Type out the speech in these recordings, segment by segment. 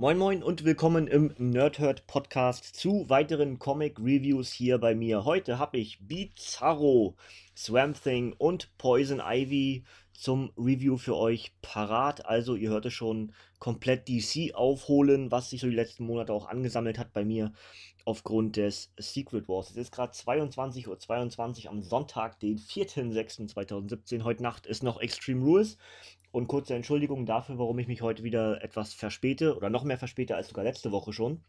Moin moin und willkommen im Nerdherd Podcast zu weiteren Comic Reviews hier bei mir. Heute habe ich Bizarro, Swamp Thing und Poison Ivy zum Review für euch parat. Also ihr hörte schon komplett DC aufholen, was sich so die letzten Monate auch angesammelt hat bei mir aufgrund des Secret Wars. Es ist gerade 22.22 Uhr 22 am Sonntag, den 4.06.2017. Heute Nacht ist noch Extreme Rules und kurze Entschuldigung dafür, warum ich mich heute wieder etwas verspäte oder noch mehr verspäte als sogar letzte Woche schon.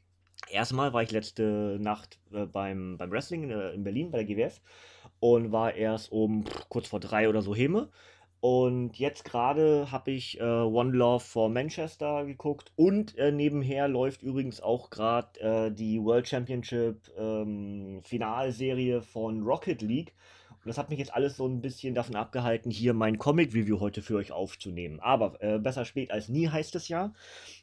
Erstmal war ich letzte Nacht äh, beim, beim Wrestling äh, in, Berlin bei der GWF und war erst um pff, kurz vor drei oder so Heme. Und jetzt gerade habe ich äh, One Love for Manchester geguckt und äh, nebenher läuft übrigens auch gerade äh, die World Championship ähm, Finalserie von Rocket League das hat mich jetzt alles so ein bisschen davon abgehalten, hier mein Comic-Review heute für euch aufzunehmen. Aber äh, besser spät als nie heißt es ja.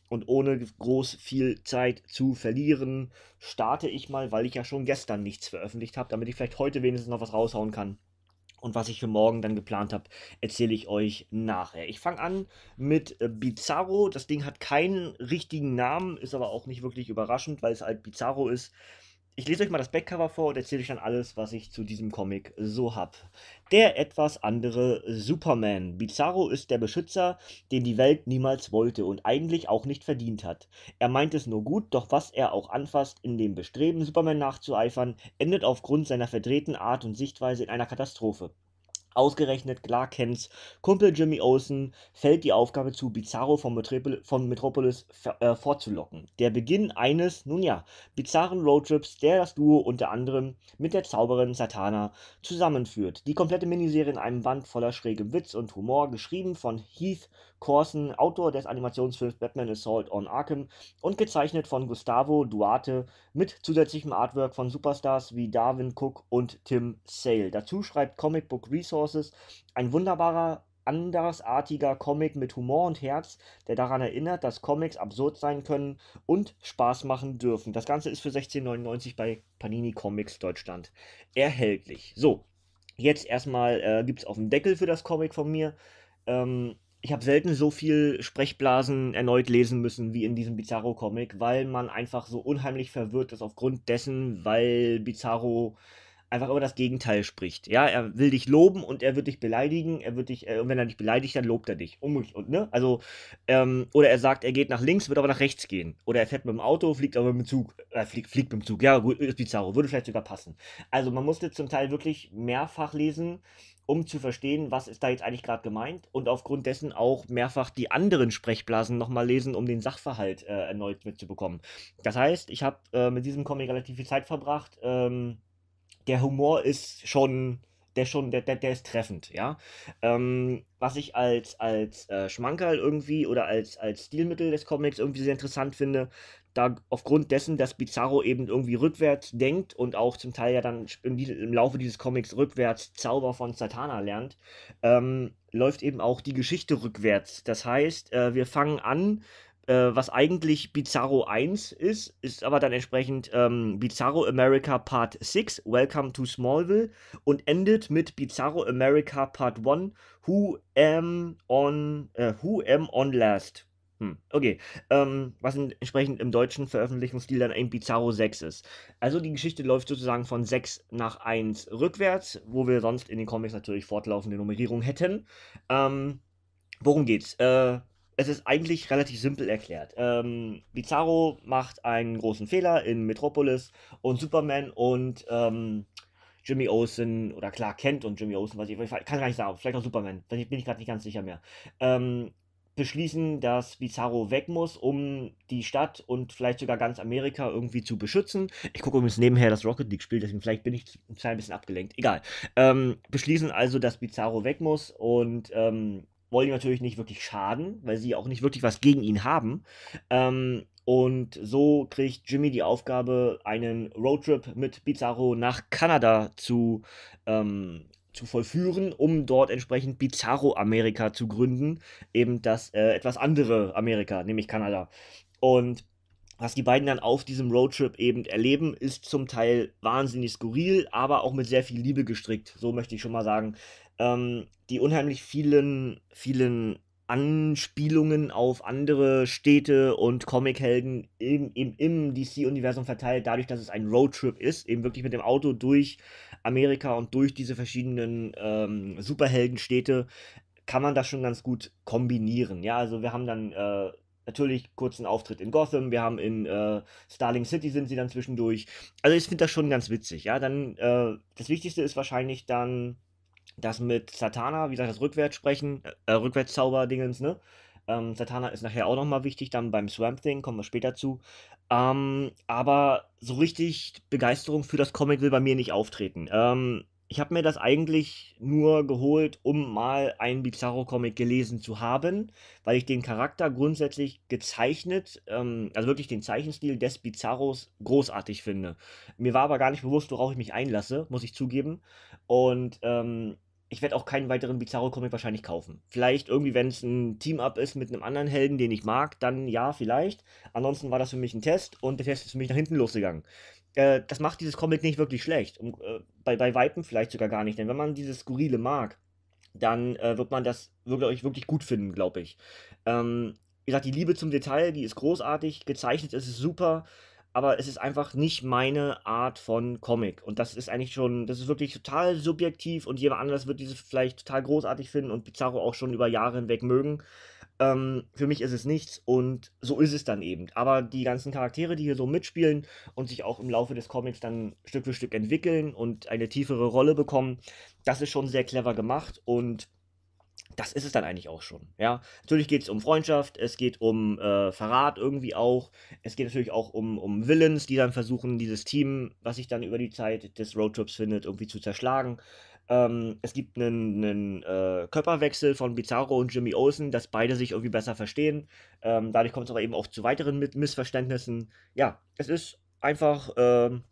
Und ohne groß viel Zeit zu verlieren, starte ich mal, weil ich ja schon gestern nichts veröffentlicht habe, damit ich vielleicht heute wenigstens noch was raushauen kann. Und was ich für morgen dann geplant habe, erzähle ich euch nachher. Ich fange an mit äh, Bizarro. Das Ding hat keinen richtigen Namen, ist aber auch nicht wirklich überraschend, weil es halt Bizarro ist. Ich lese euch mal das Backcover vor und erzähle euch dann alles, was ich zu diesem Comic so hab. Der etwas andere Superman. Bizarro ist der Beschützer, den die Welt niemals wollte und eigentlich auch nicht verdient hat. Er meint es nur gut, doch was er auch anfasst, in dem Bestreben, Superman nachzueifern, endet aufgrund seiner verdrehten Art und Sichtweise in einer Katastrophe. Ausgerechnet Clarkens Kumpel Jimmy Olsen fällt die Aufgabe zu, Bizarro von, Metripol von Metropolis äh, fortzulocken. Der Beginn eines, nun ja, bizarren Roadtrips, der das Duo unter anderem mit der Zauberin Satana zusammenführt. Die komplette Miniserie in einem Band voller schrägem Witz und Humor, geschrieben von Heath Corson, Autor des Animationsfilms Batman Assault on Arkham und gezeichnet von Gustavo Duarte mit zusätzlichem Artwork von Superstars wie Darwin Cook und Tim Sale. Dazu schreibt Comic Book Resource Hauses. Ein wunderbarer, andersartiger Comic mit Humor und Herz, der daran erinnert, dass Comics absurd sein können und Spaß machen dürfen. Das Ganze ist für 16,99 bei Panini Comics Deutschland erhältlich. So, jetzt erstmal äh, gibt es auf dem Deckel für das Comic von mir. Ähm, ich habe selten so viel Sprechblasen erneut lesen müssen wie in diesem Bizarro-Comic, weil man einfach so unheimlich verwirrt ist aufgrund dessen, weil Bizarro einfach immer das Gegenteil spricht. Ja, er will dich loben und er wird dich beleidigen, er wird dich, äh, und wenn er dich beleidigt, dann lobt er dich. Um, und, ne? Also, ähm, oder er sagt, er geht nach links, wird aber nach rechts gehen. Oder er fährt mit dem Auto, fliegt aber mit dem Zug. Äh, fliegt, fliegt mit dem Zug, ja, gut, ist bizarro, würde vielleicht sogar passen. Also man musste zum Teil wirklich mehrfach lesen, um zu verstehen, was ist da jetzt eigentlich gerade gemeint und aufgrund dessen auch mehrfach die anderen Sprechblasen nochmal lesen, um den Sachverhalt äh, erneut mitzubekommen. Das heißt, ich habe äh, mit diesem Comic relativ viel Zeit verbracht. Ähm, der Humor ist schon, der schon, der, der, der ist treffend, ja. Ähm, was ich als, als äh, Schmankerl irgendwie oder als, als Stilmittel des Comics irgendwie sehr interessant finde, da aufgrund dessen, dass Bizarro eben irgendwie rückwärts denkt und auch zum Teil ja dann im, im Laufe dieses Comics rückwärts Zauber von Satana lernt, ähm, läuft eben auch die Geschichte rückwärts. Das heißt, äh, wir fangen an äh, was eigentlich Bizarro 1 ist, ist aber dann entsprechend ähm, Bizarro America Part 6, Welcome to Smallville und endet mit Bizarro America Part 1, Who Am On, äh, Who Am On Last. Hm, okay. Ähm, was entsprechend im deutschen Veröffentlichungsstil dann ein Bizarro 6 ist. Also die Geschichte läuft sozusagen von 6 nach 1 rückwärts, wo wir sonst in den Comics natürlich fortlaufende Nummerierung hätten. Ähm, worum geht's? Äh, es ist eigentlich relativ simpel erklärt. Ähm, Bizarro macht einen großen Fehler in Metropolis und Superman und ähm, Jimmy Olsen oder klar Kent und Jimmy Olsen, weiß ich, ich kann gar nicht sagen, vielleicht auch Superman, bin ich gerade nicht ganz sicher mehr, ähm, beschließen, dass Bizarro weg muss, um die Stadt und vielleicht sogar ganz Amerika irgendwie zu beschützen. Ich gucke übrigens nebenher das Rocket League Spiel, deswegen vielleicht bin ich ein klein bisschen abgelenkt. Egal. Ähm, beschließen also, dass Bizarro weg muss und ähm, wollen ihm natürlich nicht wirklich schaden, weil sie auch nicht wirklich was gegen ihn haben. Ähm, und so kriegt Jimmy die Aufgabe, einen Roadtrip mit Bizarro nach Kanada zu, ähm, zu vollführen, um dort entsprechend Bizarro Amerika zu gründen. Eben das äh, etwas andere Amerika, nämlich Kanada. Und was die beiden dann auf diesem Roadtrip eben erleben, ist zum Teil wahnsinnig skurril, aber auch mit sehr viel Liebe gestrickt. So möchte ich schon mal sagen ähm, die unheimlich vielen, vielen Anspielungen auf andere Städte und Comichelden im, im, im DC-Universum verteilt, dadurch, dass es ein Roadtrip ist, eben wirklich mit dem Auto durch Amerika und durch diese verschiedenen ähm, Superheldenstädte, kann man das schon ganz gut kombinieren. Ja, also wir haben dann äh, natürlich kurzen Auftritt in Gotham, wir haben in äh, Starling City sind sie dann zwischendurch. Also ich finde das schon ganz witzig. Ja, dann äh, das Wichtigste ist wahrscheinlich dann das mit Satana, wie gesagt, das Rückwärtssprechen, äh, äh Rückwärtszauber-Dingens, ne? Ähm, Satana ist nachher auch nochmal wichtig, dann beim Swamp Thing, kommen wir später zu. Ähm, aber so richtig Begeisterung für das Comic will bei mir nicht auftreten. Ähm, ich habe mir das eigentlich nur geholt, um mal einen Bizarro-Comic gelesen zu haben, weil ich den Charakter grundsätzlich gezeichnet, ähm, also wirklich den Zeichenstil des Bizarros großartig finde. Mir war aber gar nicht bewusst, worauf ich mich einlasse, muss ich zugeben. Und ähm, ich werde auch keinen weiteren Bizarro-Comic wahrscheinlich kaufen. Vielleicht irgendwie, wenn es ein Team-Up ist mit einem anderen Helden, den ich mag, dann ja, vielleicht. Ansonsten war das für mich ein Test und der Test ist für mich nach hinten losgegangen. Äh, das macht dieses Comic nicht wirklich schlecht. Um, äh, bei, bei Weipen vielleicht sogar gar nicht, denn wenn man dieses Skurrile mag, dann äh, wird man das wirklich, wirklich gut finden, glaube ich. Ähm, wie gesagt, die Liebe zum Detail, die ist großartig, gezeichnet ist es super aber es ist einfach nicht meine Art von Comic. Und das ist eigentlich schon, das ist wirklich total subjektiv und jemand anderes wird diese vielleicht total großartig finden und Pizarro auch schon über Jahre hinweg mögen. Ähm, für mich ist es nichts und so ist es dann eben. Aber die ganzen Charaktere, die hier so mitspielen und sich auch im Laufe des Comics dann Stück für Stück entwickeln und eine tiefere Rolle bekommen, das ist schon sehr clever gemacht und das ist es dann eigentlich auch schon. Ja, natürlich geht es um Freundschaft, es geht um äh, Verrat irgendwie auch, es geht natürlich auch um, um Villains, die dann versuchen, dieses Team, was sich dann über die Zeit des Roadtrips findet, irgendwie zu zerschlagen. Ähm, es gibt einen, einen äh, Körperwechsel von Bizarro und Jimmy Olsen, dass beide sich irgendwie besser verstehen. Ähm, dadurch kommt es aber eben auch zu weiteren Mit Missverständnissen. Ja, es ist einfach, ähm,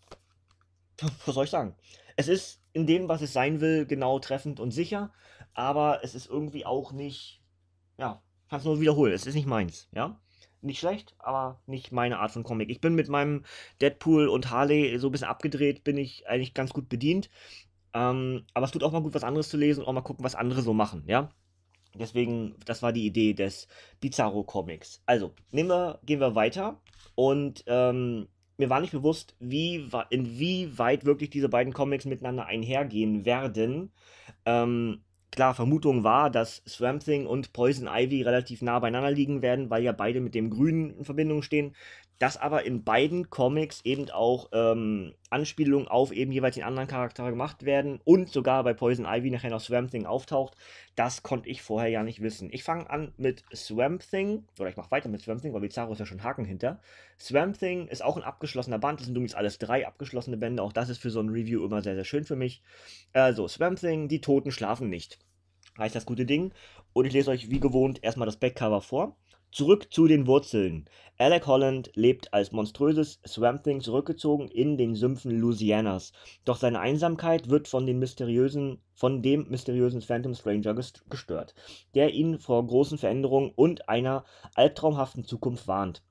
was soll ich sagen? Es ist in dem, was es sein will, genau treffend und sicher aber es ist irgendwie auch nicht, ja, kannst es nur wiederholen, es ist nicht meins, ja. Nicht schlecht, aber nicht meine Art von Comic. Ich bin mit meinem Deadpool und Harley so ein bisschen abgedreht, bin ich eigentlich ganz gut bedient. Ähm, aber es tut auch mal gut, was anderes zu lesen und auch mal gucken, was andere so machen, ja. Deswegen, das war die Idee des Bizarro Comics. Also, nehmen wir, gehen wir weiter. Und ähm, mir war nicht bewusst, wie, inwieweit wirklich diese beiden Comics miteinander einhergehen werden. Ähm, klar, Vermutung war, dass Swamp Thing und Poison Ivy relativ nah beieinander liegen werden, weil ja beide mit dem Grünen in Verbindung stehen dass aber in beiden Comics eben auch ähm, Anspielungen auf eben jeweils den anderen Charakter gemacht werden und sogar bei Poison Ivy nachher noch Swamp Thing auftaucht, das konnte ich vorher ja nicht wissen. Ich fange an mit Swamp Thing, oder ich mache weiter mit Swamp Thing, weil Bizarro ist ja schon Haken hinter. Swamp Thing ist auch ein abgeschlossener Band, das sind übrigens alles drei abgeschlossene Bände, auch das ist für so ein Review immer sehr, sehr schön für mich. Also, Swamp Thing, die Toten schlafen nicht. Heißt das gute Ding. Und ich lese euch wie gewohnt erstmal das Backcover vor. Zurück zu den Wurzeln. Alec Holland lebt als monströses Swamp Thing zurückgezogen in den Sümpfen Louisianas. Doch seine Einsamkeit wird von, den mysteriösen, von dem mysteriösen Phantom Stranger gestört, der ihn vor großen Veränderungen und einer albtraumhaften Zukunft warnt.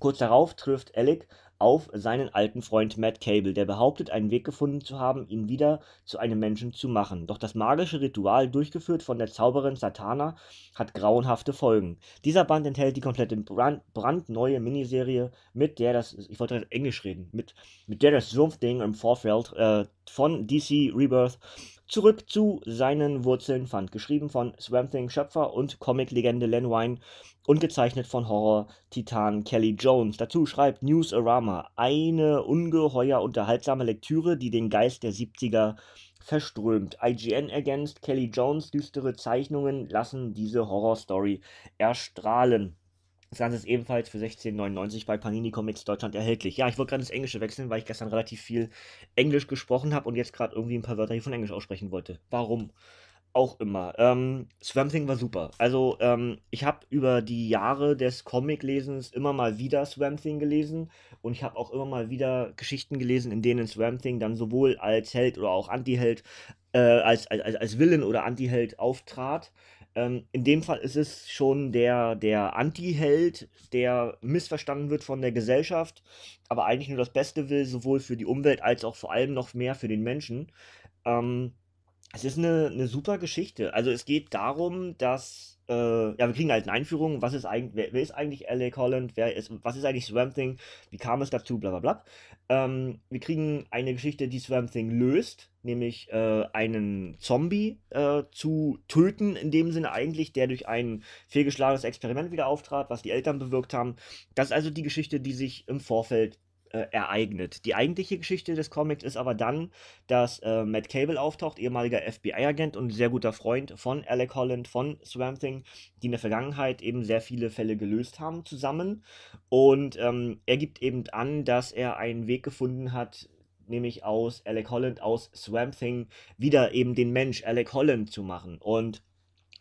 Kurz darauf trifft Alec auf seinen alten Freund Matt Cable, der behauptet, einen Weg gefunden zu haben, ihn wieder zu einem Menschen zu machen. Doch das magische Ritual, durchgeführt von der Zauberin Satana, hat grauenhafte Folgen. Dieser Band enthält die komplette brand, brandneue Miniserie, mit der das, ich wollte das Englisch reden, mit, mit der das Sumpfding im Vorfeld äh, von DC Rebirth zurück zu seinen Wurzeln fand, geschrieben von Swamp Thing Schöpfer und Comic-Legende Len Wein und gezeichnet von Horror-Titan Kelly Jones. Dazu schreibt Newsarama eine ungeheuer unterhaltsame Lektüre, die den Geist der 70er verströmt. IGN ergänzt, Kelly Jones düstere Zeichnungen lassen diese Horror-Story erstrahlen. Das Ganze ist ebenfalls für 16,99 bei Panini Comics Deutschland erhältlich. Ja, ich wollte gerade ins Englische wechseln, weil ich gestern relativ viel Englisch gesprochen habe und jetzt gerade irgendwie ein paar Wörter hier von Englisch aussprechen wollte. Warum? Auch immer. Ähm, Swamp Thing war super. Also, ähm, ich habe über die Jahre des Comic-Lesens immer mal wieder Swamp Thing gelesen und ich habe auch immer mal wieder Geschichten gelesen, in denen Swamp Thing dann sowohl als Held oder auch Antiheld, äh, als, als, als Villain oder Anti-Held auftrat. Ähm, in dem Fall ist es schon der, der Anti-Held, der missverstanden wird von der Gesellschaft, aber eigentlich nur das Beste will, sowohl für die Umwelt als auch vor allem noch mehr für den Menschen. Ähm, es ist eine, eine super Geschichte. Also es geht darum, dass äh, ja, wir kriegen halt eine Einführung, was ist eigentlich, wer, wer ist eigentlich L.A. Holland, wer ist, was ist eigentlich Swamp Thing, wie kam es dazu, bla bla bla. Ähm, wir kriegen eine Geschichte, die Swamp Thing löst, nämlich äh, einen Zombie äh, zu töten, in dem Sinne eigentlich, der durch ein fehlgeschlagenes Experiment wieder auftrat, was die Eltern bewirkt haben. Das ist also die Geschichte, die sich im Vorfeld äh, ereignet. Die eigentliche Geschichte des Comics ist aber dann, dass äh, Matt Cable auftaucht, ehemaliger FBI-Agent und sehr guter Freund von Alec Holland, von Swamp Thing, die in der Vergangenheit eben sehr viele Fälle gelöst haben zusammen. Und ähm, er gibt eben an, dass er einen Weg gefunden hat, nämlich aus Alec Holland, aus Swamp Thing, wieder eben den Mensch Alec Holland zu machen. Und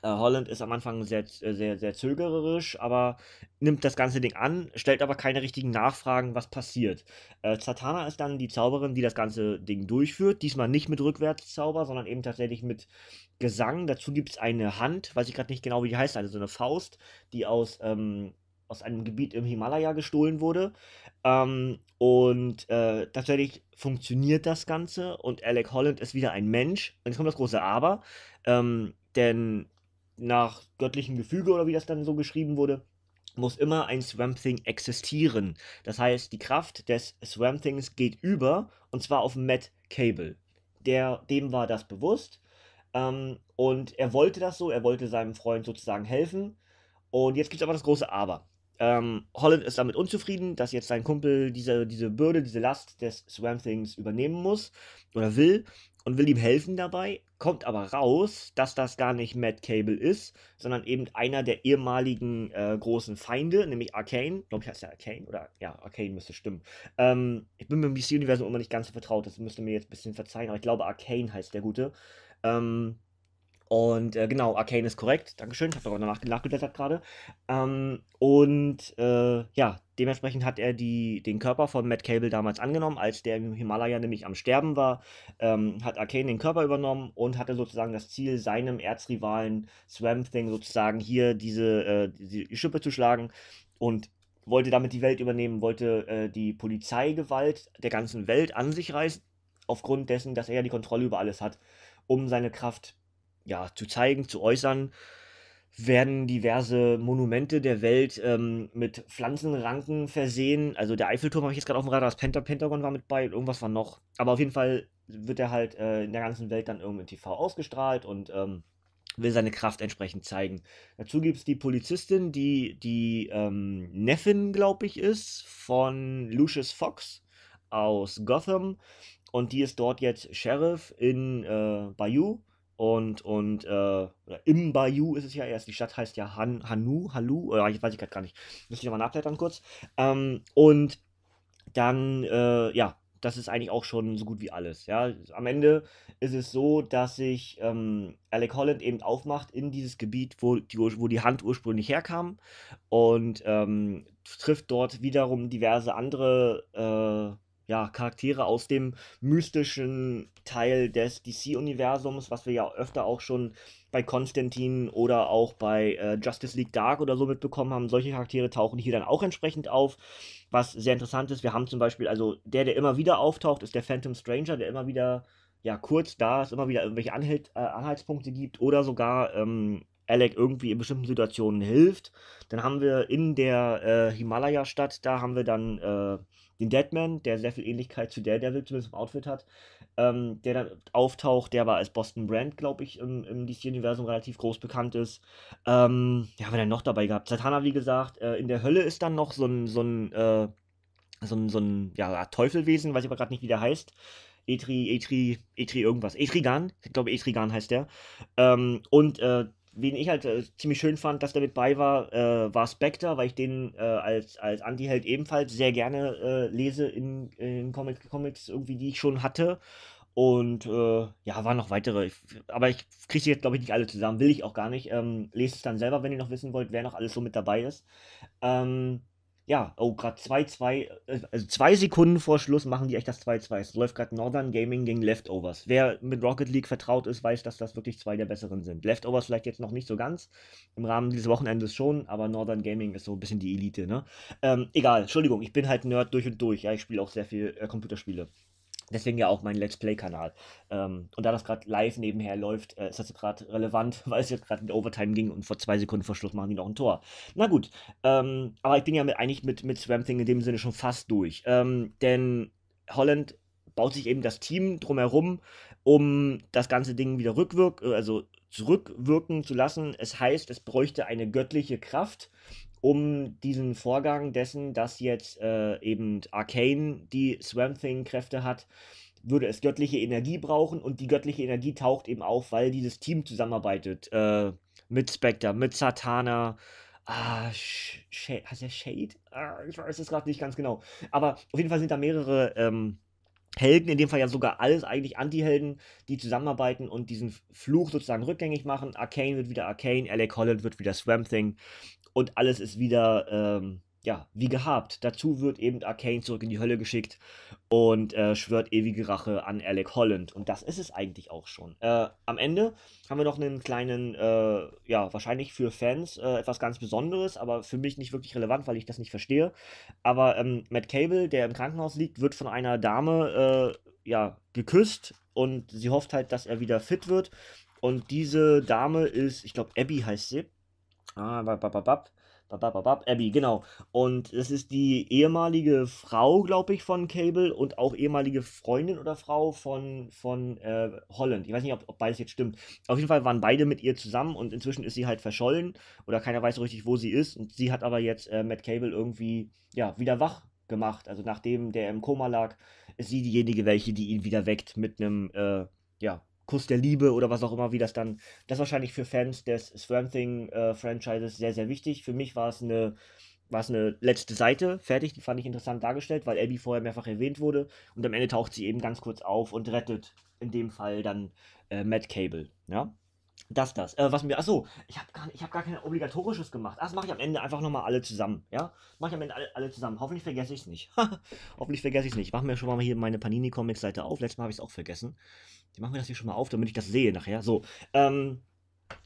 äh, Holland ist am Anfang sehr, äh, sehr, sehr zögererisch, aber nimmt das ganze Ding an, stellt aber keine richtigen Nachfragen, was passiert. Äh, Zatanna ist dann die Zauberin, die das ganze Ding durchführt. Diesmal nicht mit Rückwärtszauber, sondern eben tatsächlich mit Gesang. Dazu gibt es eine Hand, weiß ich gerade nicht genau, wie die heißt, also so eine Faust, die aus, ähm, aus einem Gebiet im Himalaya gestohlen wurde. Ähm, und äh, tatsächlich funktioniert das Ganze und Alec Holland ist wieder ein Mensch. Und jetzt kommt das große Aber. Ähm, denn nach göttlichem Gefüge oder wie das dann so geschrieben wurde, muss immer ein Swamp Thing existieren. Das heißt, die Kraft des Swamp Things geht über und zwar auf Matt Cable. Der, dem war das bewusst ähm, und er wollte das so, er wollte seinem Freund sozusagen helfen. Und jetzt gibt es aber das große Aber. Ähm, Holland ist damit unzufrieden, dass jetzt sein Kumpel diese, diese Bürde, diese Last des Swamp Things übernehmen muss oder will und will ihm helfen dabei, kommt aber raus, dass das gar nicht Matt Cable ist, sondern eben einer der ehemaligen äh, großen Feinde, nämlich Arcane. glaube, ich heißt ja Arcane, oder? Ja, Arcane müsste stimmen. Ähm, ich bin mit dem DC-Universum immer nicht ganz so vertraut, das müsste mir jetzt ein bisschen verzeihen, aber ich glaube, Arcane heißt der Gute. Ähm, und äh, genau, Arcane ist korrekt. Dankeschön. Ich habe darüber danach nachgeblättert gerade. Ähm, und äh, ja, dementsprechend hat er die, den Körper von Matt Cable damals angenommen, als der im Himalaya nämlich am Sterben war. Ähm, hat Arcane den Körper übernommen und hatte sozusagen das Ziel, seinem Erzrivalen Swamp Thing sozusagen hier diese, äh, diese Schippe zu schlagen. Und wollte damit die Welt übernehmen, wollte äh, die Polizeigewalt der ganzen Welt an sich reißen, aufgrund dessen, dass er ja die Kontrolle über alles hat, um seine Kraft zu ja, zu zeigen, zu äußern, werden diverse Monumente der Welt ähm, mit Pflanzenranken versehen. Also der Eiffelturm habe ich jetzt gerade auf dem Radar, das Penta Pentagon war mit bei und irgendwas war noch. Aber auf jeden Fall wird er halt äh, in der ganzen Welt dann irgendwie im TV ausgestrahlt und ähm, will seine Kraft entsprechend zeigen. Dazu gibt es die Polizistin, die die ähm, Neffin, glaube ich, ist, von Lucius Fox aus Gotham. Und die ist dort jetzt Sheriff in äh, Bayou und, und äh, oder im Bayou ist es ja erst, die Stadt heißt ja Han, Hanu, Halu, oder ich weiß ich gerade gar nicht, müsste ich nochmal nachblättern kurz. Ähm, und dann, äh, ja, das ist eigentlich auch schon so gut wie alles. Ja, am Ende ist es so, dass sich ähm, Alec Holland eben aufmacht in dieses Gebiet, wo die, wo die Hand ursprünglich herkam und ähm, trifft dort wiederum diverse andere äh, ja, Charaktere aus dem mystischen Teil des DC-Universums, was wir ja öfter auch schon bei Konstantin oder auch bei äh, Justice League Dark oder so mitbekommen haben. Solche Charaktere tauchen hier dann auch entsprechend auf, was sehr interessant ist. Wir haben zum Beispiel, also der, der immer wieder auftaucht, ist der Phantom Stranger, der immer wieder ja kurz da ist, immer wieder irgendwelche Anhalt, äh, Anhaltspunkte gibt oder sogar ähm, Alec irgendwie in bestimmten Situationen hilft. Dann haben wir in der äh, Himalaya-Stadt, da haben wir dann äh, den Deadman, der sehr viel Ähnlichkeit zu Daredevil zumindest im Outfit hat, ähm, der dann auftaucht, der aber als Boston Brand, glaube ich, im, im DC-Universum relativ groß bekannt ist. Ähm, ja, haben wir dann noch dabei gehabt? Satana, wie gesagt, äh, in der Hölle ist dann noch so ein, so ein, äh, so ein, so ein ja, Teufelwesen, weiß ich aber gerade nicht, wie der heißt. Etri, Etri, Etri irgendwas. Etrigan, ich glaube Etrigan heißt der. Ähm, und äh, wen ich halt äh, ziemlich schön fand, dass der mit bei war, äh, war Spectre, weil ich den äh, als, als Anti-Held ebenfalls sehr gerne äh, lese in, in Comics, Comics, irgendwie, die ich schon hatte. Und äh, ja, waren noch weitere. Ich, aber ich kriege sie jetzt, glaube ich, nicht alle zusammen. Will ich auch gar nicht. Ähm, lest es dann selber, wenn ihr noch wissen wollt, wer noch alles so mit dabei ist. Ähm, ja, oh, gerade 2-2, äh, also zwei Sekunden vor Schluss machen die echt das 2-2. Es läuft gerade Northern Gaming gegen Leftovers. Wer mit Rocket League vertraut ist, weiß, dass das wirklich zwei der besseren sind. Leftovers vielleicht jetzt noch nicht so ganz, im Rahmen dieses Wochenendes schon, aber Northern Gaming ist so ein bisschen die Elite, ne? Ähm, egal, Entschuldigung, ich bin halt Nerd durch und durch. Ja, ich spiele auch sehr viel äh, Computerspiele. Deswegen ja auch mein Let's Play-Kanal. Ähm, und da das gerade live nebenher läuft, äh, ist das gerade relevant, weil es jetzt gerade in Overtime ging und vor zwei Sekunden vor Schluss machen die noch ein Tor. Na gut, ähm, aber ich bin ja mit, eigentlich mit, mit Swamp Thing in dem Sinne schon fast durch. Ähm, denn Holland baut sich eben das Team drumherum, um das ganze Ding wieder rückwirk äh, also zurückwirken zu lassen. Es heißt, es bräuchte eine göttliche Kraft, um diesen Vorgang dessen, dass jetzt äh, eben Arcane die Swamp Thing-Kräfte hat, würde es göttliche Energie brauchen und die göttliche Energie taucht eben auf, weil dieses Team zusammenarbeitet äh, mit Spectre, mit Satana. Ah, Sh Shade, heißt der Shade? Ah, ich weiß es gerade nicht ganz genau. Aber auf jeden Fall sind da mehrere ähm, Helden, in dem Fall ja sogar alles eigentlich Anti-Helden, die zusammenarbeiten und diesen Fluch sozusagen rückgängig machen. Arcane wird wieder Arcane, Alec Holland wird wieder Swamp Thing und alles ist wieder, ähm, ja, wie gehabt. Dazu wird eben Arcane zurück in die Hölle geschickt und äh, schwört ewige Rache an Alec Holland. Und das ist es eigentlich auch schon. Äh, am Ende haben wir noch einen kleinen, äh, ja, wahrscheinlich für Fans äh, etwas ganz Besonderes, aber für mich nicht wirklich relevant, weil ich das nicht verstehe. Aber ähm, Matt Cable, der im Krankenhaus liegt, wird von einer Dame, äh, ja, geküsst und sie hofft halt, dass er wieder fit wird. Und diese Dame ist, ich glaube, Abby heißt sie. Ah, bababab, Abby, genau. Und das ist die ehemalige Frau, glaube ich, von Cable und auch ehemalige Freundin oder Frau von, von äh, Holland. Ich weiß nicht, ob, ob beides jetzt stimmt. Auf jeden Fall waren beide mit ihr zusammen und inzwischen ist sie halt verschollen oder keiner weiß so richtig, wo sie ist. Und sie hat aber jetzt äh, Matt Cable irgendwie ja, wieder wach gemacht. Also nachdem der im Koma lag, ist sie diejenige, welche die ihn wieder weckt mit einem äh, ja, Kuss der Liebe oder was auch immer, wie das dann. Das ist wahrscheinlich für Fans des Swamp Thing-Franchises äh, sehr, sehr wichtig. Für mich war es eine war es eine letzte Seite, fertig, die fand ich interessant dargestellt, weil Abby vorher mehrfach erwähnt wurde und am Ende taucht sie eben ganz kurz auf und rettet in dem Fall dann äh, Matt Cable, ja. Das, das. Äh, was mir, achso, ich habe gar, hab gar kein obligatorisches gemacht. das mache ich am Ende einfach nochmal alle zusammen. Ja? Mache ich am Ende alle, alle zusammen. Hoffentlich vergesse ich es nicht. Hoffentlich vergesse ich es nicht. Machen wir schon mal hier meine Panini-Comics-Seite auf. Letztes Mal habe ich es auch vergessen. Ich mache mir das hier schon mal auf, damit ich das sehe nachher. So, ähm,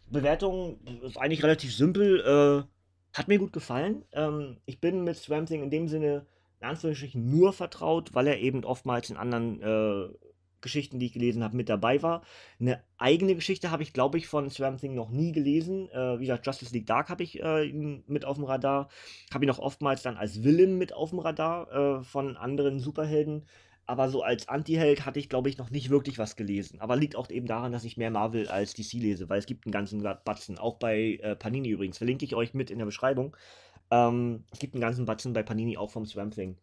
Bewertung ist eigentlich relativ simpel. Äh, hat mir gut gefallen. Ähm, ich bin mit Swamp Thing in dem Sinne in Anführungsstrichen nur vertraut, weil er eben oftmals in anderen äh, Geschichten, die ich gelesen habe, mit dabei war. Eine eigene Geschichte habe ich, glaube ich, von Swamp Thing noch nie gelesen. Äh, wie gesagt, Justice League Dark habe ich äh, mit auf dem Radar. Habe ihn noch oftmals dann als Villain mit auf dem Radar äh, von anderen Superhelden. Aber so als Anti-Held hatte ich, glaube ich, noch nicht wirklich was gelesen. Aber liegt auch eben daran, dass ich mehr Marvel als DC lese, weil es gibt einen ganzen Batzen. Auch bei äh, Panini übrigens. Verlinke ich euch mit in der Beschreibung. Ähm, es gibt einen ganzen Batzen bei Panini auch vom Swamp Thing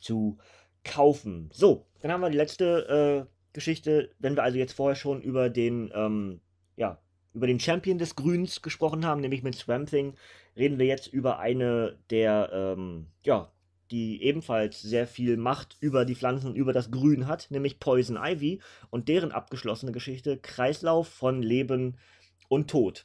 zu kaufen. So, dann haben wir die letzte äh, Geschichte, wenn wir also jetzt vorher schon über den, ähm, ja, über den Champion des Grüns gesprochen haben, nämlich mit Swamp Thing, reden wir jetzt über eine der, ähm, ja, die ebenfalls sehr viel Macht über die Pflanzen, und über das Grün hat, nämlich Poison Ivy und deren abgeschlossene Geschichte Kreislauf von Leben und Tod.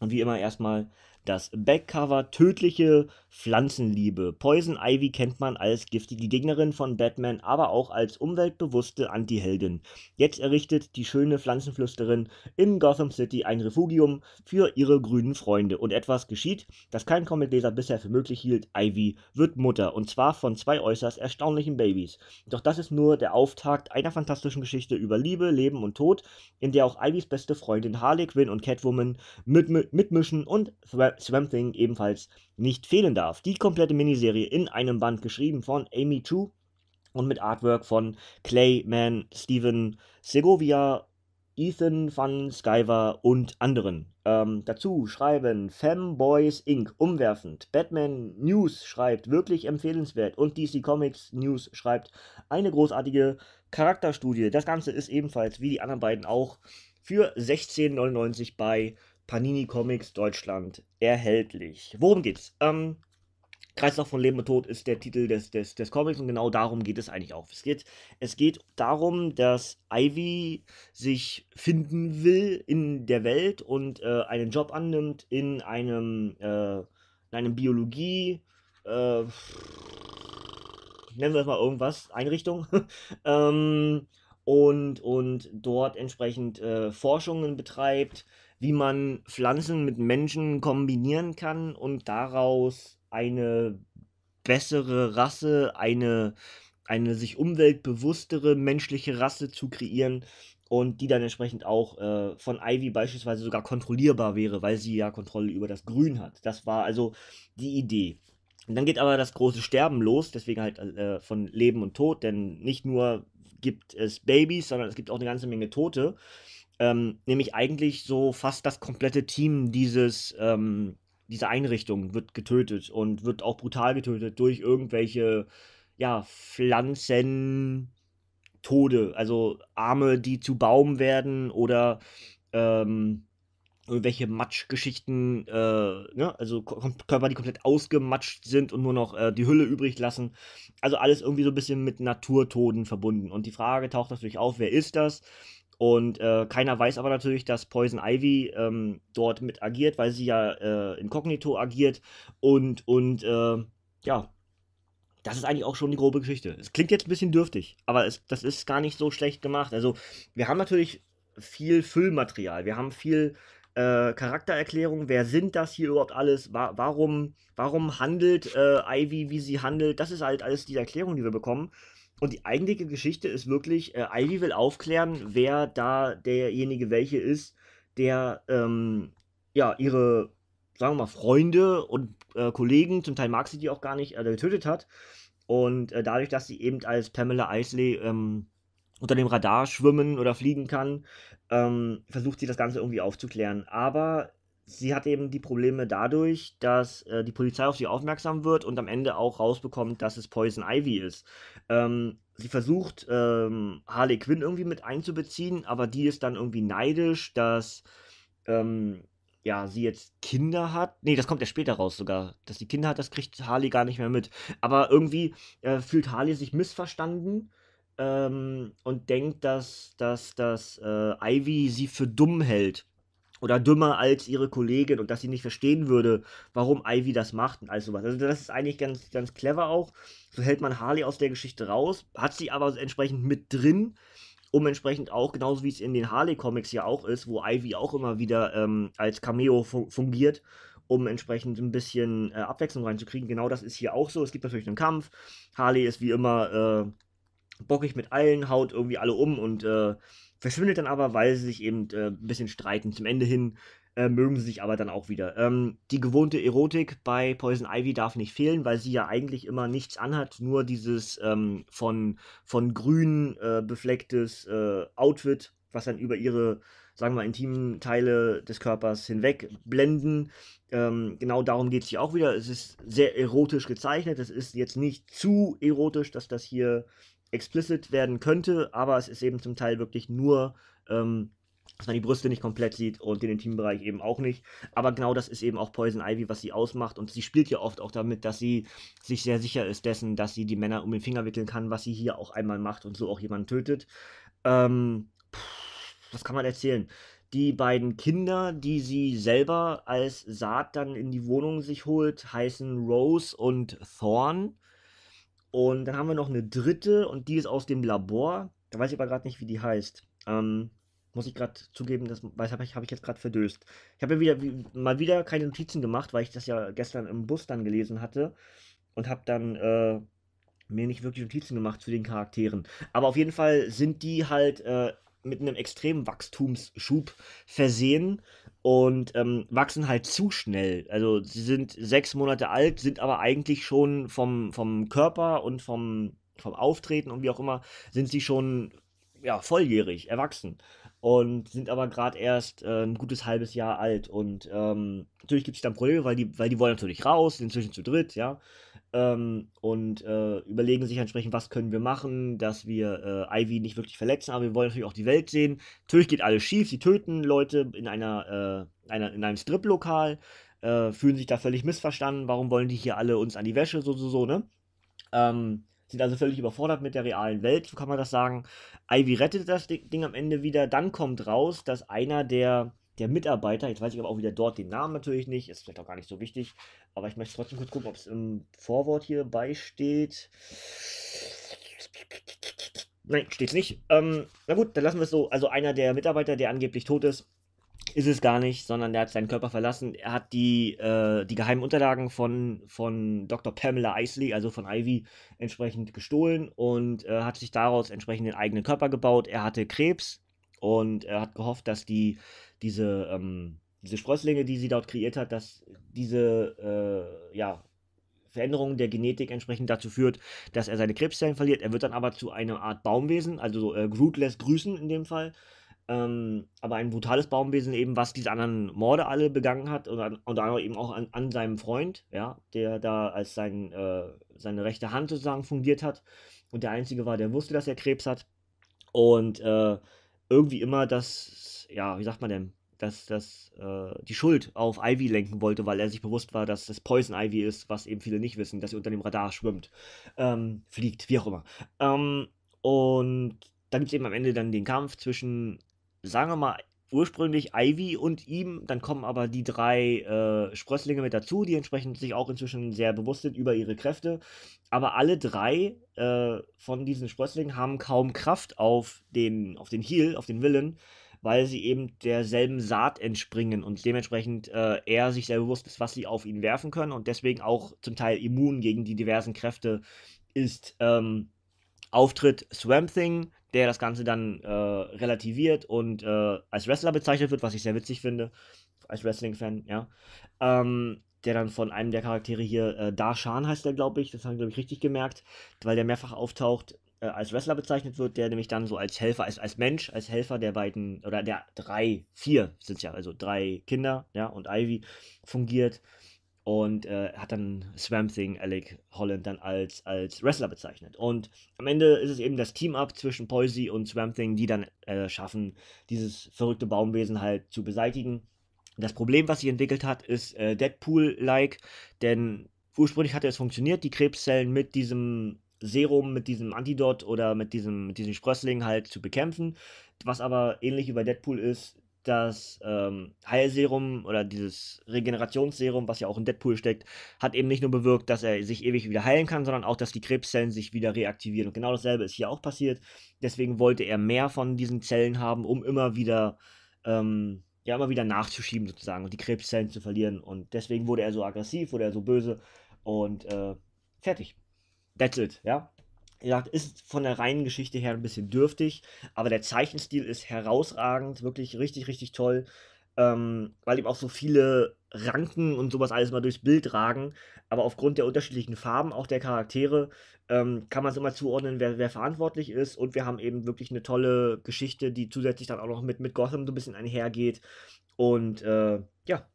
Und wie immer erstmal das Backcover, tödliche Pflanzenliebe. Poison Ivy kennt man als giftige Gegnerin von Batman, aber auch als umweltbewusste Antiheldin. Jetzt errichtet die schöne Pflanzenflüsterin in Gotham City ein Refugium für ihre grünen Freunde. Und etwas geschieht, das kein Comicleser bisher für möglich hielt. Ivy wird Mutter, und zwar von zwei äußerst erstaunlichen Babys. Doch das ist nur der Auftakt einer fantastischen Geschichte über Liebe, Leben und Tod, in der auch Ivys beste Freundin Harley Quinn und Catwoman mitmischen und Swamp Thing ebenfalls nicht fehlen darf. Die komplette Miniserie in einem Band geschrieben von Amy Chu und mit Artwork von Clayman, Steven Segovia, Ethan van Skyver und anderen. Ähm, dazu schreiben Femboys Inc. umwerfend. Batman News schreibt wirklich empfehlenswert und DC Comics News schreibt eine großartige Charakterstudie. Das Ganze ist ebenfalls wie die anderen beiden auch für 16,99 bei Panini Comics Deutschland erhältlich. Worum geht's? Ähm, Kreislauf von Leben und Tod ist der Titel des, des, des Comics und genau darum geht es eigentlich auch. Es geht, es geht darum, dass Ivy sich finden will in der Welt und äh, einen Job annimmt in einem, äh, in einem Biologie, äh, nennen wir es mal irgendwas, Einrichtung. ähm, und, und dort entsprechend äh, Forschungen betreibt wie man Pflanzen mit Menschen kombinieren kann und daraus eine bessere Rasse, eine, eine sich umweltbewusstere menschliche Rasse zu kreieren und die dann entsprechend auch äh, von Ivy beispielsweise sogar kontrollierbar wäre, weil sie ja Kontrolle über das Grün hat. Das war also die Idee. Und dann geht aber das große Sterben los, deswegen halt äh, von Leben und Tod, denn nicht nur gibt es Babys, sondern es gibt auch eine ganze Menge Tote ähm, nämlich eigentlich so fast das komplette Team dieses, ähm, dieser Einrichtung wird getötet und wird auch brutal getötet durch irgendwelche ja, Pflanzentode, also Arme, die zu Baum werden oder ähm, irgendwelche Matschgeschichten, äh, ne? also Körper, die komplett ausgematscht sind und nur noch äh, die Hülle übrig lassen. Also alles irgendwie so ein bisschen mit Naturtoden verbunden. Und die Frage taucht natürlich auf, wer ist das? Und äh, keiner weiß aber natürlich, dass Poison Ivy ähm, dort mit agiert, weil sie ja äh, inkognito agiert. Und, und äh, ja, das ist eigentlich auch schon die grobe Geschichte. Es klingt jetzt ein bisschen dürftig, aber es, das ist gar nicht so schlecht gemacht. Also, wir haben natürlich viel Füllmaterial, wir haben viel äh, Charaktererklärung, wer sind das hier überhaupt alles, Wa warum, warum handelt äh, Ivy, wie sie handelt, das ist halt alles die Erklärung, die wir bekommen. Und die eigentliche Geschichte ist wirklich, äh, Ivy will aufklären, wer da derjenige welche ist, der ähm, ja ihre, sagen wir mal, Freunde und äh, Kollegen, zum Teil mag sie die auch gar nicht, äh, getötet hat. Und äh, dadurch, dass sie eben als Pamela Isley ähm, unter dem Radar schwimmen oder fliegen kann, ähm, versucht sie das Ganze irgendwie aufzuklären. Aber sie hat eben die Probleme dadurch, dass äh, die Polizei auf sie aufmerksam wird und am Ende auch rausbekommt, dass es Poison Ivy ist. Ähm, sie versucht, ähm, Harley Quinn irgendwie mit einzubeziehen, aber die ist dann irgendwie neidisch, dass ähm, ja, sie jetzt Kinder hat. Nee, das kommt ja später raus sogar. Dass sie Kinder hat, das kriegt Harley gar nicht mehr mit. Aber irgendwie äh, fühlt Harley sich missverstanden ähm, und denkt, dass, dass, dass äh, Ivy sie für dumm hält oder dümmer als ihre Kollegin und dass sie nicht verstehen würde, warum Ivy das macht und all sowas. Also das ist eigentlich ganz, ganz clever auch. So hält man Harley aus der Geschichte raus, hat sie aber entsprechend mit drin, um entsprechend auch, genauso wie es in den Harley-Comics ja auch ist, wo Ivy auch immer wieder ähm, als Cameo fun fungiert, um entsprechend ein bisschen äh, Abwechslung reinzukriegen. Genau das ist hier auch so. Es gibt natürlich einen Kampf. Harley ist wie immer äh, bockig mit allen, haut irgendwie alle um und äh, verschwindet dann aber, weil sie sich eben äh, ein bisschen streiten. Zum Ende hin äh, mögen sie sich aber dann auch wieder. Ähm, die gewohnte Erotik bei Poison Ivy darf nicht fehlen, weil sie ja eigentlich immer nichts anhat, nur dieses ähm, von, von grün äh, beflecktes äh, Outfit, was dann über ihre, sagen wir mal, intimen Teile des Körpers hinweg blenden. Ähm, genau darum geht es hier auch wieder. Es ist sehr erotisch gezeichnet. Es ist jetzt nicht zu erotisch, dass das hier explicit werden könnte, aber es ist eben zum Teil wirklich nur, ähm, dass man die Brüste nicht komplett sieht und den Intimbereich eben auch nicht. Aber genau das ist eben auch Poison Ivy, was sie ausmacht. Und sie spielt ja oft auch damit, dass sie sich sehr sicher ist dessen, dass sie die Männer um den Finger wickeln kann, was sie hier auch einmal macht und so auch jemanden tötet. Ähm, pff, was kann man erzählen? Die beiden Kinder, die sie selber als Saat dann in die Wohnung sich holt, heißen Rose und Thorn. Und dann haben wir noch eine dritte und die ist aus dem Labor. Da weiß ich aber gerade nicht, wie die heißt. Ähm, muss ich gerade zugeben, das habe ich, hab ich jetzt gerade verdöst. Ich habe ja wieder, wie, mal wieder keine Notizen gemacht, weil ich das ja gestern im Bus dann gelesen hatte und habe dann äh, mir nicht wirklich Notizen gemacht zu den Charakteren. Aber auf jeden Fall sind die halt äh, mit einem extremen Wachstumsschub versehen und ähm, wachsen halt zu schnell. Also sie sind sechs Monate alt, sind aber eigentlich schon vom, vom Körper und vom, vom Auftreten und wie auch immer, sind sie schon ja, volljährig, erwachsen. Und sind aber gerade erst äh, ein gutes halbes Jahr alt. Und ähm, natürlich gibt es dann Probleme, weil die, weil die wollen natürlich raus, sind inzwischen zu dritt, ja ähm, und äh, überlegen sich entsprechend, was können wir machen, dass wir äh, Ivy nicht wirklich verletzen, aber wir wollen natürlich auch die Welt sehen. Natürlich geht alles schief, sie töten Leute in, einer, äh, einer in einem Striplokal, äh, fühlen sich da völlig missverstanden, warum wollen die hier alle uns an die Wäsche, so, so, so, ne? Ähm, sind also völlig überfordert mit der realen Welt, so kann man das sagen. Ivy rettet das Ding am Ende wieder, dann kommt raus, dass einer der der Mitarbeiter, jetzt weiß ich aber auch wieder dort den Namen natürlich nicht, ist vielleicht auch gar nicht so wichtig, aber ich möchte trotzdem kurz gucken, ob es im Vorwort hier beisteht. Nein, steht's nicht. Ähm, na gut, dann lassen wir es so. Also einer der Mitarbeiter, der angeblich tot ist, ist es gar nicht, sondern der hat seinen Körper verlassen. Er hat die, äh, die geheimen Unterlagen von, von Dr. Pamela Isley, also von Ivy, entsprechend gestohlen und äh, hat sich daraus entsprechend den eigenen Körper gebaut. Er hatte Krebs und er hat gehofft, dass die diese, ähm, diese Sprösslinge, die sie dort kreiert hat, dass diese äh, ja, Veränderung der Genetik entsprechend dazu führt, dass er seine Krebszellen verliert. Er wird dann aber zu einer Art Baumwesen, also äh, Groot lässt grüßen in dem Fall. Ähm, aber ein brutales Baumwesen eben, was diese anderen Morde alle begangen hat und an, unter eben auch an, an, seinem Freund, ja, der da als sein, äh, seine rechte Hand sozusagen fungiert hat und der einzige war, der wusste, dass er Krebs hat und äh, irgendwie immer das ja, wie sagt man denn, dass das äh, die Schuld auf Ivy lenken wollte, weil er sich bewusst war, dass das Poison Ivy ist, was eben viele nicht wissen, dass sie unter dem Radar schwimmt, ähm, fliegt, wie auch immer. Ähm, und dann gibt es eben am Ende dann den Kampf zwischen, sagen wir mal, ursprünglich Ivy und ihm. Dann kommen aber die drei äh, Sprösslinge mit dazu, die entsprechend sich auch inzwischen sehr bewusst sind über ihre Kräfte. Aber alle drei äh, von diesen Sprösslingen haben kaum Kraft auf den, auf den Heal, auf den Willen weil sie eben derselben Saat entspringen und dementsprechend äh, er sich sehr bewusst ist, was sie auf ihn werfen können und deswegen auch zum Teil immun gegen die diversen Kräfte ist. Ähm, Auftritt Swamp Thing, der das Ganze dann äh, relativiert und äh, als Wrestler bezeichnet wird, was ich sehr witzig finde, als Wrestling-Fan, ja. Ähm, der dann von einem der Charaktere hier, äh, Darshan heißt der, glaube ich, das haben wir, glaube ich, richtig gemerkt, weil der mehrfach auftaucht, äh, als Wrestler bezeichnet wird, der nämlich dann so als Helfer, als, als Mensch, als Helfer der beiden, oder der drei, vier sind ja, also drei Kinder, ja, und Ivy fungiert und äh, hat dann Swamp Thing, Alec Holland, dann als, als Wrestler bezeichnet. Und am Ende ist es eben das Team-Up zwischen Poisey und Swamp Thing, die dann äh, schaffen, dieses verrückte Baumwesen halt zu beseitigen. Das Problem, was sich entwickelt hat, ist äh, Deadpool-like, denn ursprünglich hatte es funktioniert, die Krebszellen mit diesem Serum mit diesem Antidot oder mit diesem, mit diesem Sprössling halt zu bekämpfen. Was aber ähnlich wie bei Deadpool ist, das ähm, Heilserum oder dieses Regenerationsserum, was ja auch in Deadpool steckt, hat eben nicht nur bewirkt, dass er sich ewig wieder heilen kann, sondern auch, dass die Krebszellen sich wieder reaktivieren. Und genau dasselbe ist hier auch passiert. Deswegen wollte er mehr von diesen Zellen haben, um immer wieder, ähm, ja, immer wieder nachzuschieben sozusagen und die Krebszellen zu verlieren. Und deswegen wurde er so aggressiv, wurde er so böse und äh, fertig. That's it, ja. Wie gesagt, ist von der reinen Geschichte her ein bisschen dürftig, aber der Zeichenstil ist herausragend, wirklich richtig, richtig toll, ähm, weil eben auch so viele Ranken und sowas alles mal durchs Bild ragen. Aber aufgrund der unterschiedlichen Farben, auch der Charaktere, ähm, kann man es immer zuordnen, wer, wer, verantwortlich ist. Und wir haben eben wirklich eine tolle Geschichte, die zusätzlich dann auch noch mit, mit Gotham so ein bisschen einhergeht. Und äh, ja,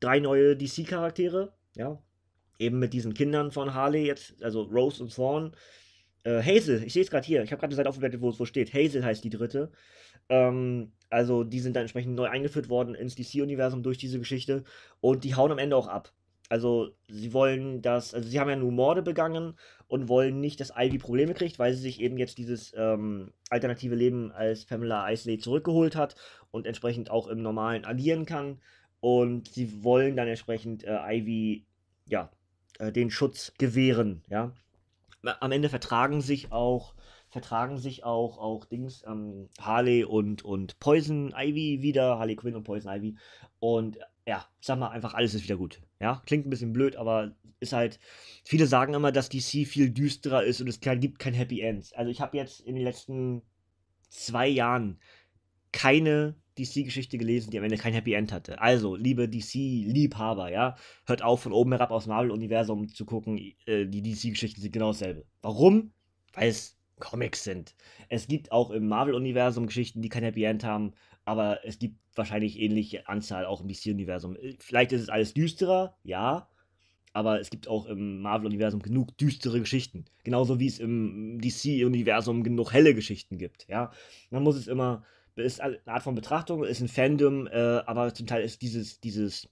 drei neue DC-Charaktere. Ja, eben mit diesen Kindern von Harley jetzt, also Rose und Thorn. Äh, Hazel, ich sehe es gerade hier, ich habe gerade eine Seite aufgeblättert, wo es wo steht. Hazel heißt die dritte. Ähm, also die sind dann entsprechend neu eingeführt worden ins DC-Universum durch diese Geschichte und die hauen am Ende auch ab. Also sie wollen das, also sie haben ja nur Morde begangen und wollen nicht, dass Ivy Probleme kriegt, weil sie sich eben jetzt dieses ähm, alternative Leben als Pamela Isley zurückgeholt hat und entsprechend auch im Normalen agieren kann. Und sie wollen dann entsprechend äh, Ivy ja, äh, den Schutz gewähren. Ja? Am Ende vertragen sich auch vertragen sich auch, auch Dings, ähm, Harley und, und Poison Ivy wieder, Harley Quinn und Poison Ivy. Und äh, ja, ich sag mal einfach, alles ist wieder gut. Ja, klingt ein bisschen blöd, aber ist halt, viele sagen immer, dass DC viel düsterer ist und es gibt kein Happy Ends. Also ich habe jetzt in den letzten zwei Jahren keine DC-Geschichte gelesen, die am Ende kein Happy End hatte. Also, liebe DC-Liebhaber, ja, hört auf, von oben herab aus Marvel-Universum zu gucken. Äh, die DC-Geschichten sind genau dasselbe. Warum? Weil es Comics sind. Es gibt auch im Marvel-Universum Geschichten, die kein Happy End haben, aber es gibt wahrscheinlich ähnliche Anzahl auch im DC-Universum. Äh, vielleicht ist es alles düsterer, ja, aber es gibt auch im Marvel-Universum genug düstere Geschichten. Genauso wie es im DC-Universum genug helle Geschichten gibt. Ja? Man muss es immer ist eine Art von Betrachtung, ist ein Fandom, äh, aber zum Teil ist dieses, dieses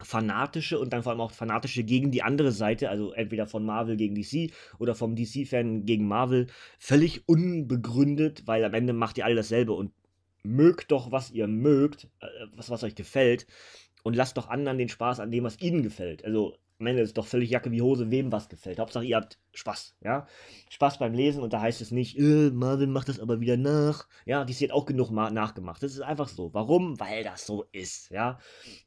fanatische und dann vor allem auch fanatische gegen die andere Seite, also entweder von Marvel gegen DC oder vom DC-Fan gegen Marvel, völlig unbegründet, weil am Ende macht ihr alle dasselbe und mögt doch, was ihr mögt, äh, was, was euch gefällt und lasst doch anderen den Spaß an dem, was ihnen gefällt. Also am Ende ist es doch völlig Jacke wie Hose, wem was gefällt. Hauptsache, ihr habt Spaß, ja? Spaß beim Lesen und da heißt es nicht, äh, Marvin macht das aber wieder nach. Ja, die wird auch genug nachgemacht. Das ist einfach so. Warum? Weil das so ist, ja?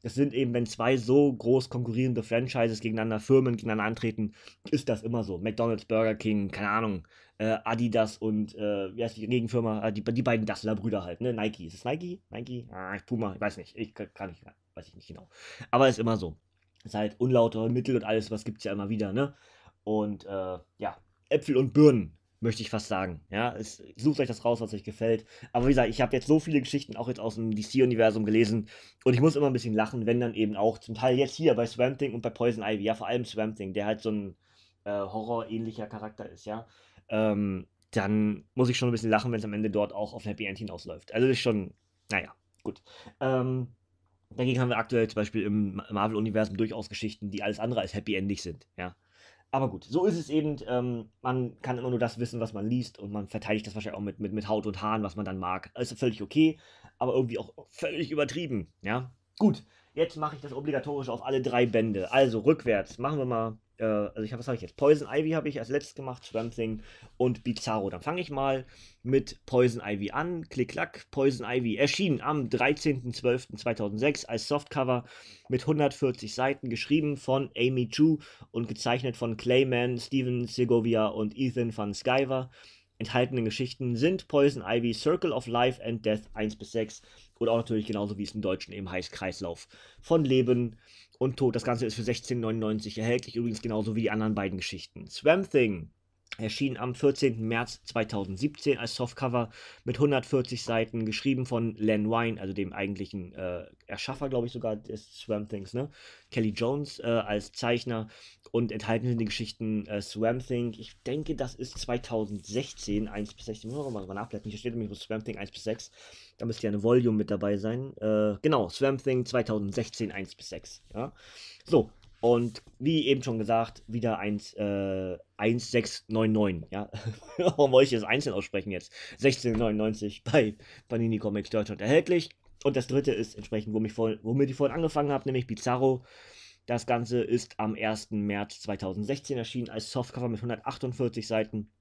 Das sind eben, wenn zwei so groß konkurrierende Franchises gegeneinander, Firmen gegeneinander antreten, ist das immer so. McDonalds, Burger King, keine Ahnung, äh, Adidas und, äh, wie heißt die Gegenfirma? Ah, die, die beiden Dassler-Brüder halt, ne? Nike. Ist es Nike? Nike? Ah, Puma, ich weiß nicht. Ich kann nicht, weiß ich nicht genau. Aber ist immer so. Ist halt unlautere Mittel und alles, was gibt es ja immer wieder, ne? Und äh, ja, Äpfel und Birnen, möchte ich fast sagen. Ja, es, sucht euch das raus, was euch gefällt. Aber wie gesagt, ich habe jetzt so viele Geschichten auch jetzt aus dem DC-Universum gelesen und ich muss immer ein bisschen lachen, wenn dann eben auch zum Teil jetzt hier bei Swamp Thing und bei Poison Ivy, ja, vor allem Swamp Thing, der halt so ein äh, Horror-ähnlicher Charakter ist, ja. Ähm, dann muss ich schon ein bisschen lachen, wenn es am Ende dort auch auf Happy End hinausläuft. Also das ist schon, naja, gut. Ähm, Dagegen haben wir aktuell zum Beispiel im Marvel-Universum durchaus Geschichten, die alles andere als happy-endig sind, ja. Aber gut, so ist es eben. Ähm, man kann immer nur das wissen, was man liest und man verteidigt das wahrscheinlich auch mit, mit, mit Haut und Haaren, was man dann mag. Ist völlig okay, aber irgendwie auch völlig übertrieben, ja. Gut, jetzt mache ich das obligatorisch auf alle drei Bände. Also rückwärts, machen wir mal äh, also ich habe, was habe ich jetzt? Poison Ivy habe ich als letztes gemacht, Thing und Bizarro. Dann fange ich mal mit Poison Ivy an. Klick, klack. Poison Ivy erschien am 13.12.2006 als Softcover mit 140 Seiten, geschrieben von Amy Chu und gezeichnet von Clayman, Steven Segovia und Ethan van Skyver enthaltenen Geschichten sind Poison Ivy, Circle of Life and Death 1 bis 6 und auch natürlich genauso wie es im Deutschen eben heißt Kreislauf von Leben und tot. Das Ganze ist für 16,99 erhältlich, übrigens genauso wie die anderen beiden Geschichten. Swamp Thing erschien am 14. März 2017 als Softcover mit 140 Seiten, geschrieben von Len Wein, also dem eigentlichen äh, Erschaffer, glaube ich sogar, des Swamp Things, ne? Kelly Jones äh, als Zeichner und enthalten sind die Geschichten äh, Swamp Thing, ich denke, das ist 2016, 1 bis 6. Ich muss mal nachblättern, hier steht nämlich nur Swamp Thing 1 bis 6. Da müsste ja eine Volume mit dabei sein. Äh, genau, Swamp Thing 2016, 1 bis 6. Ja? So, und wie eben schon gesagt, wieder 1, äh, 9. Ja? Warum wollte ich das einzeln aussprechen jetzt? 1699 bei Panini Comics Deutschland erhältlich. Und das dritte ist entsprechend, womit ich, vor, womit ich vorhin angefangen habe, nämlich Bizarro. Das Ganze ist am 1. März 2016 erschienen als Softcover mit 148 Seiten.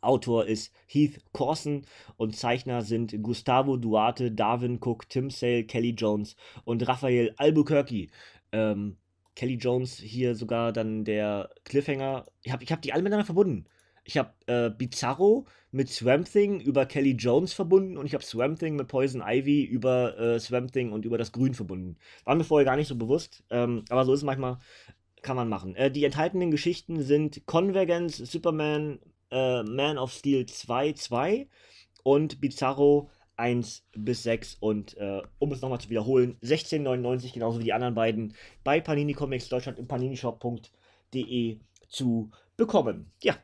Autor ist Heath Corson und Zeichner sind Gustavo Duarte, Darwin Cook, Tim Sale, Kelly Jones und Raphael Albuquerque. Ähm, Kelly Jones hier sogar dann der Cliffhanger. Ich habe ich hab die alle miteinander verbunden. Ich habe äh, Bizarro mit Swamp Thing über Kelly Jones verbunden und ich habe Swamp Thing mit Poison Ivy über äh, Swamp Thing und über das Grün verbunden. War mir vorher gar nicht so bewusst, ähm, aber so ist es manchmal, kann man machen. Äh, die enthaltenen Geschichten sind Convergence, Superman, äh, Man of Steel 2, 2 und Bizarro 1 bis 6 und äh, um es nochmal zu wiederholen, 16,99 genauso wie die anderen beiden bei Panini Comics Deutschland im paninishop.de zu bekommen. Ja,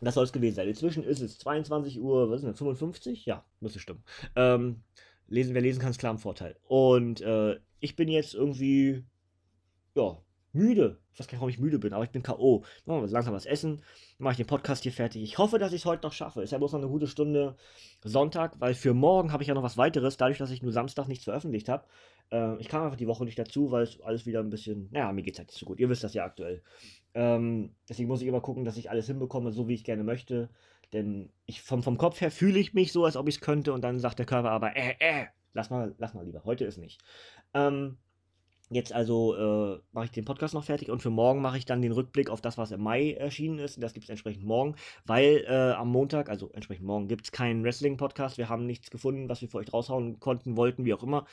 das soll es gewesen sein. Inzwischen ist es 22 Uhr, was ist denn, 55? Ja, müsste stimmen. Ähm, lesen, wer lesen kann, ist klar ein Vorteil. Und äh, ich bin jetzt irgendwie, ja, müde. Ich weiß gar nicht, warum ich müde bin, aber ich bin K.O. Machen wir langsam was essen, Dann mache ich den Podcast hier fertig. Ich hoffe, dass ich es heute noch schaffe. Ist ja bloß noch eine gute Stunde Sonntag, weil für morgen habe ich ja noch was weiteres, dadurch, dass ich nur Samstag nichts veröffentlicht habe. Äh, ich kam einfach die Woche nicht dazu, weil es alles wieder ein bisschen. Naja, mir geht es halt nicht so gut. Ihr wisst das ja aktuell. Ähm, deswegen muss ich immer gucken, dass ich alles hinbekomme, so wie ich gerne möchte. Denn ich, vom, vom Kopf her fühle ich mich so, als ob ich es könnte, und dann sagt der Körper aber, äh, äh, lass mal, lass mal lieber, heute ist nicht. Ähm, Jetzt also äh, mache ich den Podcast noch fertig und für morgen mache ich dann den Rückblick auf das, was im Mai erschienen ist. das gibt es entsprechend morgen, weil äh, am Montag, also entsprechend morgen, gibt es keinen Wrestling-Podcast. Wir haben nichts gefunden, was wir für euch raushauen konnten, wollten, wie auch immer.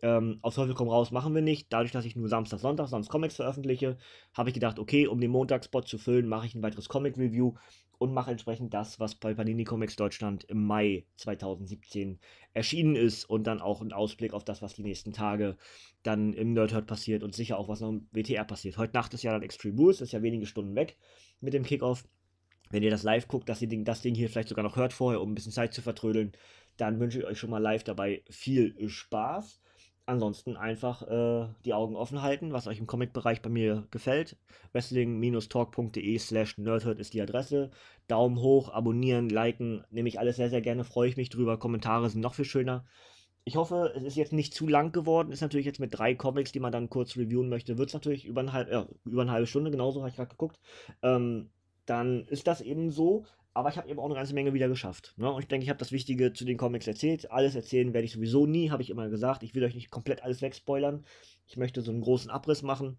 Ähm, aus Teufel komm raus machen wir nicht. Dadurch, dass ich nur Samstag, Sonntag sonst Comics veröffentliche, habe ich gedacht, okay, um den Montagsspot zu füllen, mache ich ein weiteres Comic-Review und mache entsprechend das, was bei Panini Comics Deutschland im Mai 2017 erschienen ist und dann auch einen Ausblick auf das, was die nächsten Tage dann im Nerd passiert und sicher auch, was noch im WTR passiert. Heute Nacht ist ja dann Extreme Rules, ist ja wenige Stunden weg mit dem Kickoff. Wenn ihr das live guckt, dass ihr das Ding hier vielleicht sogar noch hört vorher, um ein bisschen Zeit zu vertrödeln, dann wünsche ich euch schon mal live dabei viel Spaß ansonsten einfach äh, die Augen offen halten, was euch im Comic-Bereich bei mir gefällt. Wrestling-talk.de slash nerdhurt ist die Adresse. Daumen hoch, abonnieren, liken, nehme ich alles sehr, sehr gerne, freue ich mich drüber. Kommentare sind noch viel schöner. Ich hoffe, es ist jetzt nicht zu lang geworden. Ist natürlich jetzt mit drei Comics, die man dann kurz reviewen möchte, wird es natürlich über, ein halb, äh, über eine halbe Stunde, genauso habe ich gerade geguckt. Ähm, dann ist das eben so. Aber ich habe eben auch eine ganze Menge wieder geschafft. Ne? Und ich denke, ich habe das Wichtige zu den Comics erzählt. Alles erzählen werde ich sowieso nie, habe ich immer gesagt. Ich will euch nicht komplett alles wegspoilern. Ich möchte so einen großen Abriss machen.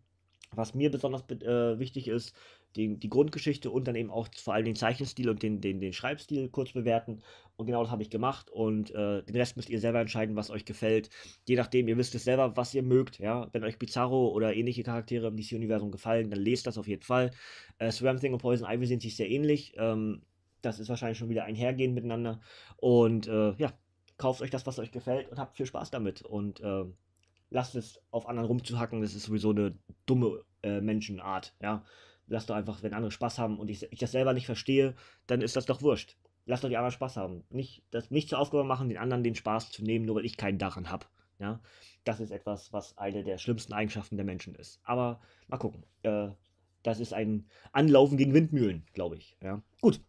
Was mir besonders äh, wichtig ist, die, die, Grundgeschichte und dann eben auch vor allem den Zeichenstil und den, den, den Schreibstil kurz bewerten. Und genau das habe ich gemacht. Und äh, den Rest müsst ihr selber entscheiden, was euch gefällt. Je nachdem, ihr wisst es selber, was ihr mögt. Ja? Wenn euch Bizarro oder ähnliche Charaktere im DC-Universum gefallen, dann lest das auf jeden Fall. Äh, Swamp Thing und Poison Ivy sind sich sehr ähnlich. Ähm, das ist wahrscheinlich schon wieder einhergehend miteinander. Und äh, ja, kauft euch das, was euch gefällt und habt viel Spaß damit. Und äh, lasst es auf anderen rumzuhacken, das ist sowieso eine dumme äh, Menschenart. Ja? Lasst doch einfach, wenn andere Spaß haben und ich, ich, das selber nicht verstehe, dann ist das doch wurscht. Lasst doch die anderen Spaß haben. Nicht, das, nicht zur Aufgabe machen, den anderen den Spaß zu nehmen, nur weil ich keinen daran habe. Ja? Das ist etwas, was eine der schlimmsten Eigenschaften der Menschen ist. Aber mal gucken. Äh, das ist ein Anlaufen gegen Windmühlen, glaube ich. Ja? Gut,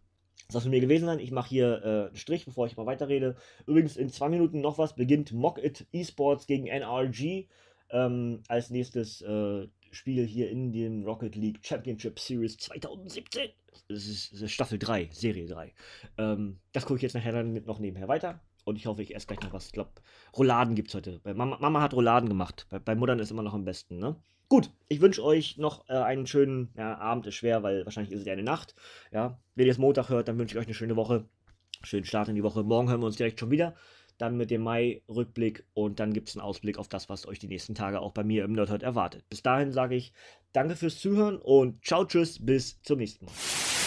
das soll es von mir gewesen sein. Ich mache hier äh, einen Strich, bevor ich mal weiterrede. Übrigens, in zwei Minuten noch was beginnt Mock It Esports gegen NRG ähm, als nächstes äh, Spiel hier in dem Rocket League Championship Series 2017. Das ist, das ist Staffel 3, Serie 3. Ähm, das gucke ich jetzt nachher dann noch nebenher weiter. Und ich hoffe, ich esse gleich noch was. Ich glaube, Rouladen gibt es heute. Mama, Mama, hat Rouladen gemacht. Bei, bei Muttern ist immer noch am besten, ne? Gut, ich wünsche euch noch äh, einen schönen ja, Abend, ist schwer, weil wahrscheinlich ist es ja eine Nacht. Ja, wenn ihr es Montag hört, dann wünsche ich euch eine schöne Woche. Schönen Start in die Woche. Morgen hören wir uns direkt schon wieder. Dann mit dem Mai-Rückblick und dann gibt es einen Ausblick auf das, was euch die nächsten Tage auch bei mir im Nerdhurt erwartet. Bis dahin sage ich Danke fürs Zuhören und ciao, tschüss, bis zum nächsten Mal.